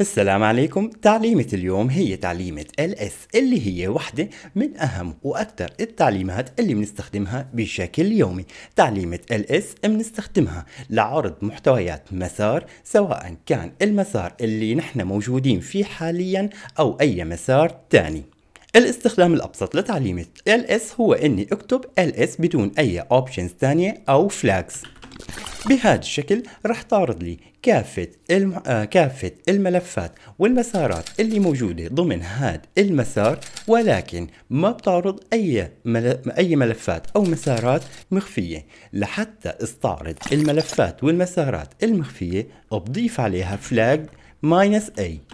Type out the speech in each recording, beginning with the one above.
السلام عليكم تعليمة اليوم هي تعليمة LS اللي هي واحدة من أهم وأكثر التعليمات اللي بنستخدمها بشكل يومي تعليمة LS بنستخدمها لعرض محتويات مسار سواء كان المسار اللي نحن موجودين فيه حاليا أو أي مسار تاني الاستخدام الأبسط لتعليمة LS هو أني أكتب LS بدون أي options تانية أو flags بهذا الشكل راح تعرض لي كافة الم... آه كافة الملفات والمسارات اللي موجودة ضمن هذا المسار ولكن ما بتعرض أي مل... أي ملفات أو مسارات مخفية لحتى استعرض الملفات والمسارات المخفية بضيف عليها فلاج minus A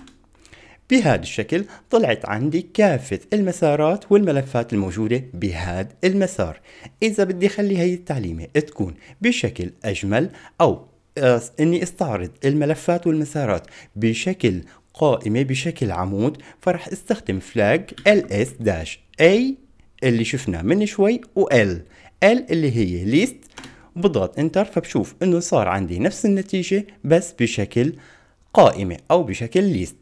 بهذا الشكل طلعت عندي كافة المسارات والملفات الموجودة بهذا المسار إذا بدي أخلي هاي التعليمة تكون بشكل أجمل أو آه، اني استعرض الملفات والمسارات بشكل قائمة بشكل عمود فرح استخدم flag ls-a اللي شفناه من شوي و l l اللي هي list بضغط انتر فبشوف انه صار عندي نفس النتيجة بس بشكل قائمة او بشكل ليست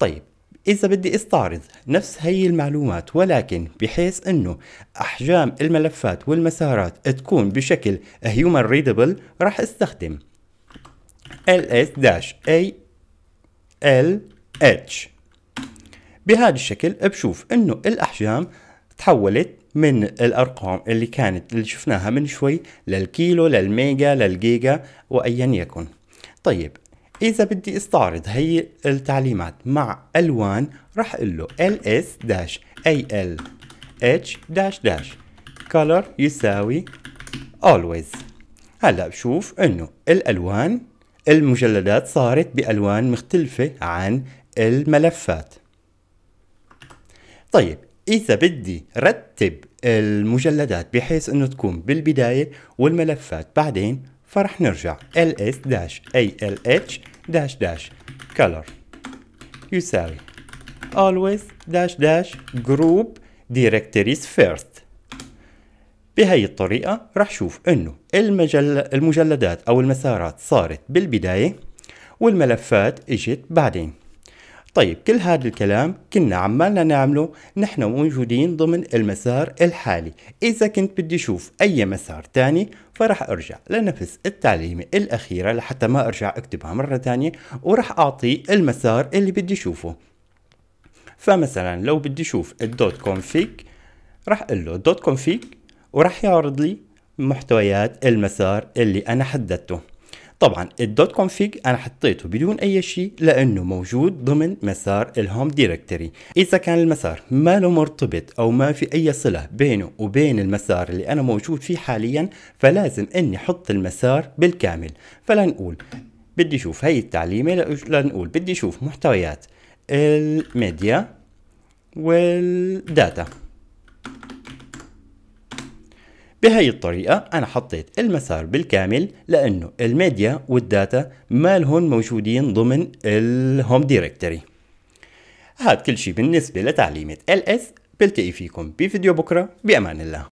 طيب إذا بدي استعرض نفس هي المعلومات ولكن بحيث أنه أحجام الملفات والمسارات تكون بشكل human readable راح استخدم ls-alh بهذا الشكل بشوف أنه الأحجام تحولت من الأرقام اللي كانت اللي شفناها من شوي للكيلو للميجا للجيجا وأيا يكن طيب إذا بدي استعرض هي التعليمات مع ألوان راح أقول له ls alh al h color يساوي always هلا بشوف إنه الألوان المجلدات صارت بألوان مختلفة عن الملفات طيب إذا بدي رتب المجلدات بحيث إنه تكون بالبداية والملفات بعدين فرح نرجع ls alh dash dash color يساوي always group directories first بهي الطريقة رح شوف انه المجل المجلدات او المسارات صارت بالبداية والملفات اجت بعدين طيب كل هذا الكلام كنا عمالنا نعمله نحن موجودين ضمن المسار الحالي إذا كنت بدي أشوف أي مسار تاني فرح أرجع لنفس التعليمة الأخيرة لحتى ما أرجع أكتبها مرة تانية ورح أعطيه المسار اللي بدي أشوفه فمثلا لو بدي أشوف الدوت كونفيج راح أقول له دوت كونفيج وراح يعرض لي محتويات المسار اللي أنا حددته طبعا الدوت كونفيج انا حطيته بدون اي شيء لانه موجود ضمن مسار الهوم دايركتوري اذا كان المسار ما له مرتبط او ما في اي صله بينه وبين المسار اللي انا موجود فيه حاليا فلازم اني احط المسار بالكامل فلنقول بدي اشوف هي التعليمه لنقول بدي اشوف محتويات الميديا والداتا بهي الطريقة أنا حطيت المسار بالكامل لأنه الميديا والداتا لهم موجودين ضمن الهوم دايركتوري هاد كل شيء بالنسبة لتعليمة LS بلتقي فيكم بفيديو بكرة بأمان الله